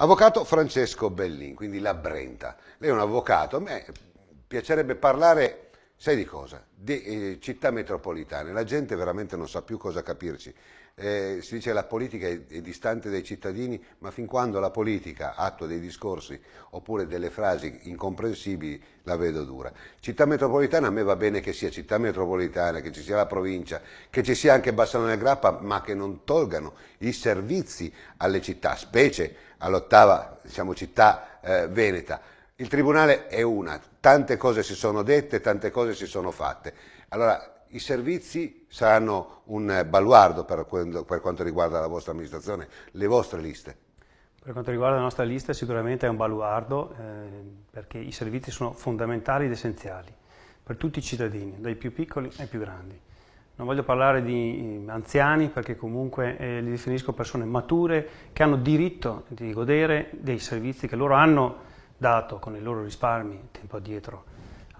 Avvocato Francesco Bellin, quindi la Brenta. Lei è un avvocato, a me piacerebbe parlare sai di cosa? Di eh, città metropolitane, la gente veramente non sa più cosa capirci. Eh, si dice che la politica è, è, distante dai cittadini, ma fin quando la politica attua dei discorsi oppure delle frasi incomprensibili la vedo dura. Città metropolitana a me va bene che sia città metropolitana, che ci sia la provincia, che ci sia anche Bassano del Grappa, ma che non tolgano i servizi alle città, specie all'ottava diciamo, città eh, veneta il Tribunale è una, tante cose si sono dette, tante cose si sono fatte. Allora, i servizi saranno un baluardo per, per quanto riguarda la vostra amministrazione, le vostre liste. Per quanto riguarda la nostra lista sicuramente è un baluardo eh, perché i servizi sono fondamentali ed essenziali per tutti i cittadini, dai più piccoli ai più grandi. Non voglio parlare di eh, anziani perché comunque eh, li definisco persone mature che hanno diritto di godere dei servizi che loro hanno dato con i loro risparmi tempo addietro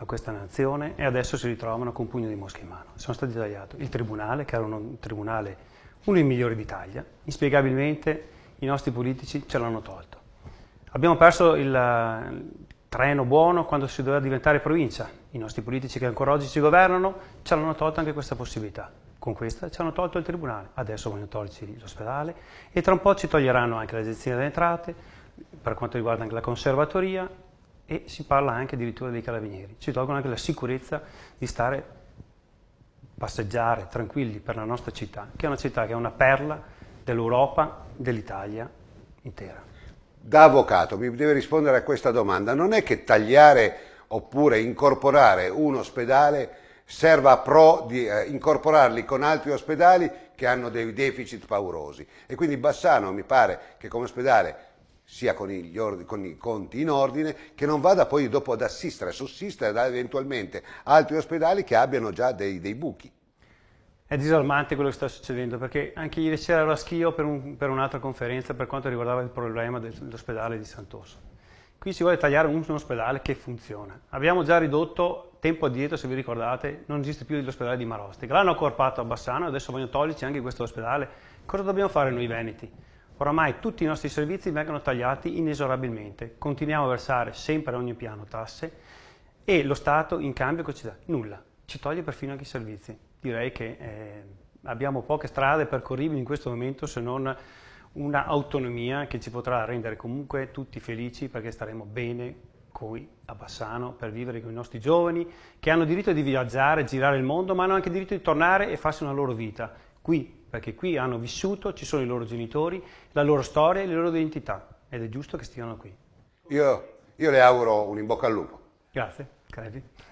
a questa nazione e adesso si ritrovano con un pugno di mosche in mano. Sono stati tagliati il tribunale, che era uno, un tribunale uno dei migliori d'Italia, inspiegabilmente i nostri politici ce l'hanno tolto. Abbiamo perso il, il treno buono quando si doveva diventare provincia, i nostri politici che ancora oggi ci governano ce l'hanno tolta anche questa possibilità. Con questa ci hanno tolto il tribunale, adesso vogliono toglierci l'ospedale e tra un po' ci toglieranno anche l'agenzia delle entrate, per quanto riguarda anche la conservatoria e si parla anche addirittura dei carabinieri. Ci tolgono anche la sicurezza di stare, passeggiare tranquilli per la nostra città, che è una città che è una perla dell'Europa, dell'Italia intera. Da avvocato mi deve rispondere a questa domanda. Non è che tagliare oppure incorporare un ospedale serva a pro di eh, incorporarli con altri ospedali che hanno dei deficit paurosi. E quindi Bassano mi pare che come ospedale sia con, gli ordini, con i conti in ordine, che non vada poi dopo ad assistere, a sussistere da eventualmente altri ospedali che abbiano già dei, dei buchi. È disarmante quello che sta succedendo, perché anche ieri sera ero a Schio per, un, per un'altra conferenza per quanto riguardava il problema dell'ospedale di Sant'Orso. Qui si vuole tagliare un, un ospedale che funziona. Abbiamo già ridotto, tempo addietro se vi ricordate, non esiste più l'ospedale di Marostica. L'hanno accorpato a Bassano, adesso vogliono toglierci anche questo ospedale. Cosa dobbiamo fare noi veneti? Oramai tutti i nostri servizi vengono tagliati inesorabilmente, continuiamo a versare sempre a ogni piano tasse e lo Stato in cambio cosa ci dà? Nulla, ci toglie perfino anche i servizi. Direi che eh, abbiamo poche strade percorribili in questo momento se non un'autonomia che ci potrà rendere comunque tutti felici perché staremo bene qui a Bassano per vivere con i nostri giovani che hanno diritto di viaggiare, girare il mondo, ma hanno anche diritto di tornare e farsi una loro vita qui, perché qui hanno vissuto, ci sono i loro genitori, la loro storia e le loro identità ed è giusto che stiano qui. Io, io le auguro un in bocca al lupo. Grazie, credi.